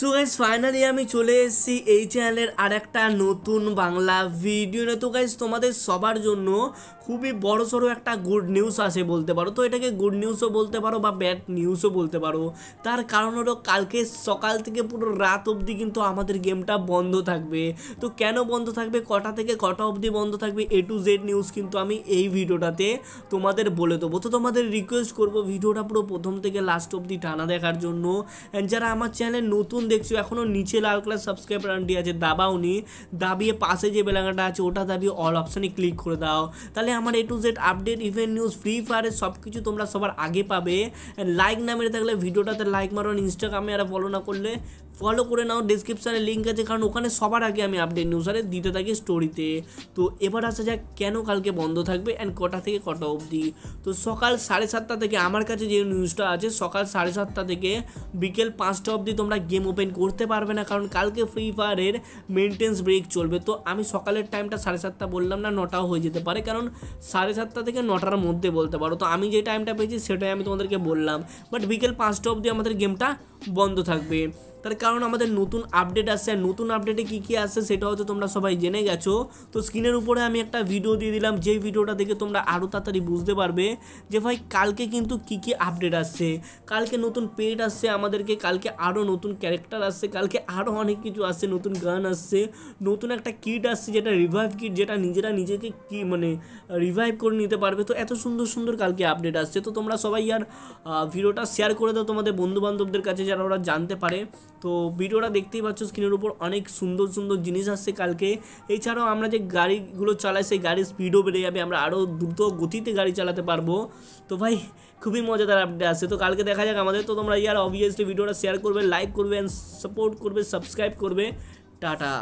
so guys finally আমি চলে এসেছি এই চ্যানেলের আর একটা নতুন বাংলা ভিডিও নিয়ে তো গাইজ তোমাদের সবার জন্য খুবই বড় সড়ো একটা গুড নিউজ আছে বলতে পারো তো এটাকে গুড নিউজও বলতে পারো বা ব্যাড নিউজও বলতে পারো তার কারণ হলো কালকে সকাল থেকে পুরো রাত অবধি কিন্তু আমাদের গেমটা বন্ধ থাকবে তো কেন বন্ধ থাকবে কটা থেকে কটা অবধি বন্ধ থাকবে এ টু জেড নিউজ কিন্তু আমি এই ভিডিওটাতে তোমাদের বলে দেবো তো তোমাদের রিকোয়েস্ট করবো ভিডিওটা পুরো প্রথম থেকে লাস্ট অবধি টানা দেখার জন্য অ্যান্ড যারা আমার চ্যানেল নতুন দেখছো এখনও নিচে লাল কালার সাবস্ক্রাইব বাটনটি আছে দাবাওনি দাবিয়ে পাশে যে বেলাকাটা আছে ওটা দাবিয়ে অল অপশানে ক্লিক করে দাও তাহলে আমার A to Z update event news free ফায়ারের সব কিছু তোমরা সবার আগে পাবে লাইক না মেরে থাকলে ভিডিওটাতে লাইক মারো ইনস্টাগ্রামে আর ফলো না করলে ফলো করে নাও ডিসক্রিপশানে লিঙ্ক আছে কারণ ওখানে সবার আগে আমি আপডেট নিউজ আরে দিতে থাকি স্টোরিতে তো এবার আসা যাক কেন কালকে বন্ধ থাকবে অ্যান্ড কটা থেকে কটা অবধি তো সকাল সাড়ে সাতটা থেকে আমার কাছে যে নিউজটা আছে সকাল সাড়ে সাতটা থেকে বিকেল পাঁচটা অবধি তোমরা গেম ওপেন করতে পারবে না কারণ কালকে ফ্রি ফায়ারের মেনটেন্স ব্রেক চলবে তো আমি সকালের টাইমটা সাড়ে সাতটা বললাম না নটাও হয়ে যেতে পারে কারণ সাড়ে সাতটা থেকে নটার মধ্যে বলতে পারো তো আমি যে টাইমটা পেয়েছি সেটাই আমি তোমাদেরকে বললাম বাট বিকেল পাঁচটা অবধি আমাদের গেমটা বন্ধ থাকবে তার কারণ আমাদের নতুন আপডেট আসছে আর নতুন আপডেটে কী কী আসছে সেটা হয়তো তোমরা সবাই জেনে গেছো তো স্ক্রিনের উপরে আমি একটা ভিডিও দিয়ে দিলাম যে ভিডিওটা দেখে তোমরা আরও তাড়াতাড়ি বুঝতে পারবে যে ভাই কালকে কিন্তু কী কী আপডেট আসছে কালকে নতুন পেট আসছে আমাদেরকে কালকে আরও নতুন ক্যারেক্টার আসছে কালকে আরও অনেক কিছু আসছে নতুন গান আসছে নতুন একটা কিট আসছে যেটা রিভাইভ কিট যেটা নিজেরা নিজেকে কি মানে রিভাইভ করে নিতে পারবে তো এত সুন্দর সুন্দর কালকে আপডেট আসছে তো তোমরা সবাই আর ভিডিওটা শেয়ার করে দাও তোমাদের বন্ধুবান্ধবদের কাছে যারা ওরা জানতে পারে তো ভিডিওটা দেখতেই পাচ্ছ স্ক্রিনের উপর অনেক সুন্দর সুন্দর জিনিস আসছে কালকে এছাড়াও আমরা যে গাড়িগুলো চালাই সেই গাড়ির স্পিডও বেড়ে যাবে আমরা আরও দ্রুত গতিতে গাড়ি চালাতে পারবো তো ভাই খুবই মজাদার আপডেট আসে তো কালকে দেখা যাক আমাদের তো তোমরা ইয়ার অবভিয়াসলি ভিডিওটা শেয়ার করবে লাইক করবে অ্যান্ড সাপোর্ট করবে সাবস্ক্রাইব করবে টাটা